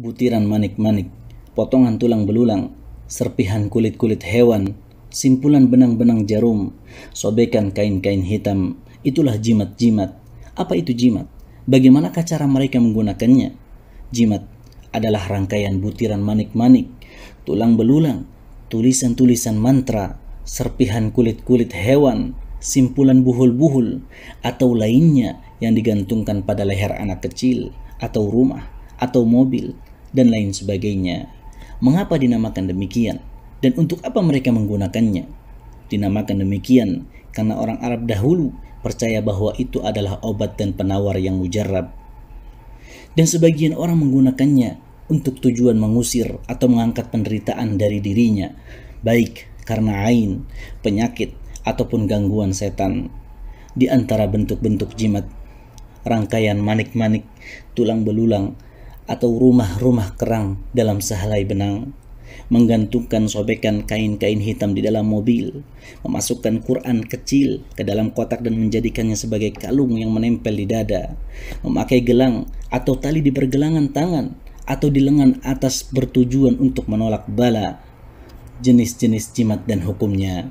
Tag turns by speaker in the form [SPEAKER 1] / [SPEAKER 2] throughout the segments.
[SPEAKER 1] butiran manik-manik, potongan tulang belulang, serpihan kulit-kulit hewan, simpulan benang-benang jarum, sobekan kain-kain hitam, itulah jimat-jimat. Apa itu jimat? Bagaimanakah cara mereka menggunakannya? Jimat adalah rangkaian butiran manik-manik, tulang belulang, tulisan-tulisan mantra, serpihan kulit-kulit hewan, simpulan buhul-buhul, atau lainnya yang digantungkan pada leher anak kecil, atau rumah, atau mobil, dan lain sebagainya. Mengapa dinamakan demikian? Dan untuk apa mereka menggunakannya? Dinamakan demikian karena orang Arab dahulu percaya bahwa itu adalah obat dan penawar yang mujarab. Dan sebagian orang menggunakannya untuk tujuan mengusir atau mengangkat penderitaan dari dirinya, baik karena ain, penyakit, ataupun gangguan setan. Di antara bentuk-bentuk jimat, rangkaian manik-manik, tulang belulang, atau rumah-rumah kerang dalam sehelai benang, menggantungkan sobekan kain-kain hitam di dalam mobil, memasukkan Quran kecil ke dalam kotak dan menjadikannya sebagai kalung yang menempel di dada, memakai gelang atau tali di pergelangan tangan atau di lengan atas bertujuan untuk menolak bala, jenis-jenis jimat dan hukumnya.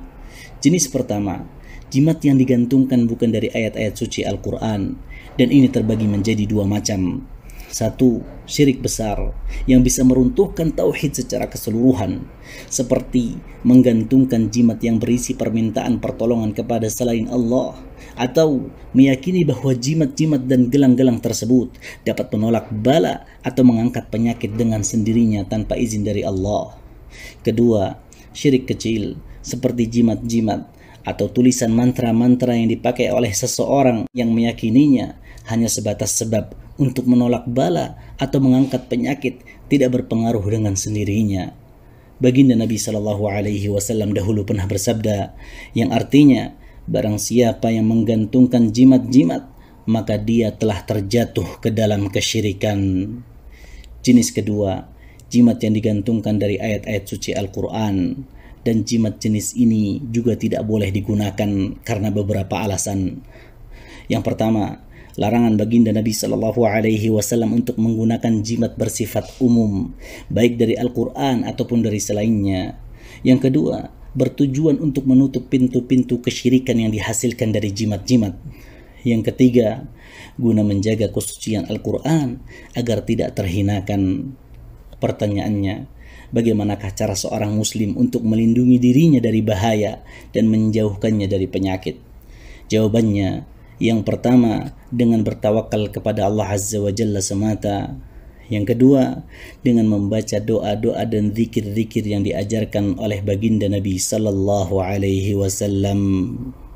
[SPEAKER 1] Jenis pertama, jimat yang digantungkan bukan dari ayat-ayat suci Al-Quran, dan ini terbagi menjadi dua macam, satu, syirik besar yang bisa meruntuhkan tauhid secara keseluruhan, seperti menggantungkan jimat yang berisi permintaan pertolongan kepada selain Allah, atau meyakini bahwa jimat-jimat dan gelang-gelang tersebut dapat menolak bala atau mengangkat penyakit dengan sendirinya tanpa izin dari Allah. Kedua, syirik kecil seperti jimat-jimat atau tulisan mantra-mantra yang dipakai oleh seseorang yang meyakininya hanya sebatas sebab untuk menolak bala atau mengangkat penyakit tidak berpengaruh dengan sendirinya. Baginda Nabi Shallallahu Alaihi Wasallam dahulu pernah bersabda, yang artinya barang siapa yang menggantungkan jimat-jimat maka dia telah terjatuh ke dalam kesyirikan. Jenis kedua, jimat yang digantungkan dari ayat-ayat suci Al-Quran dan jimat jenis ini juga tidak boleh digunakan karena beberapa alasan. Yang pertama, larangan baginda Nabi Shallallahu Alaihi Wasallam untuk menggunakan jimat bersifat umum, baik dari Al-Quran ataupun dari selainnya. Yang kedua, bertujuan untuk menutup pintu-pintu kesyirikan yang dihasilkan dari jimat-jimat. Yang ketiga, guna menjaga kesucian Al-Quran agar tidak terhinakan. Pertanyaannya, bagaimanakah cara seorang muslim untuk melindungi dirinya dari bahaya dan menjauhkannya dari penyakit? Jawabannya, Yang pertama dengan bertawakal kepada Allah Azza wa Jalla semata Yang kedua dengan membaca doa-doa dan zikir-zikir yang diajarkan oleh baginda Nabi Sallallahu Alaihi Wasallam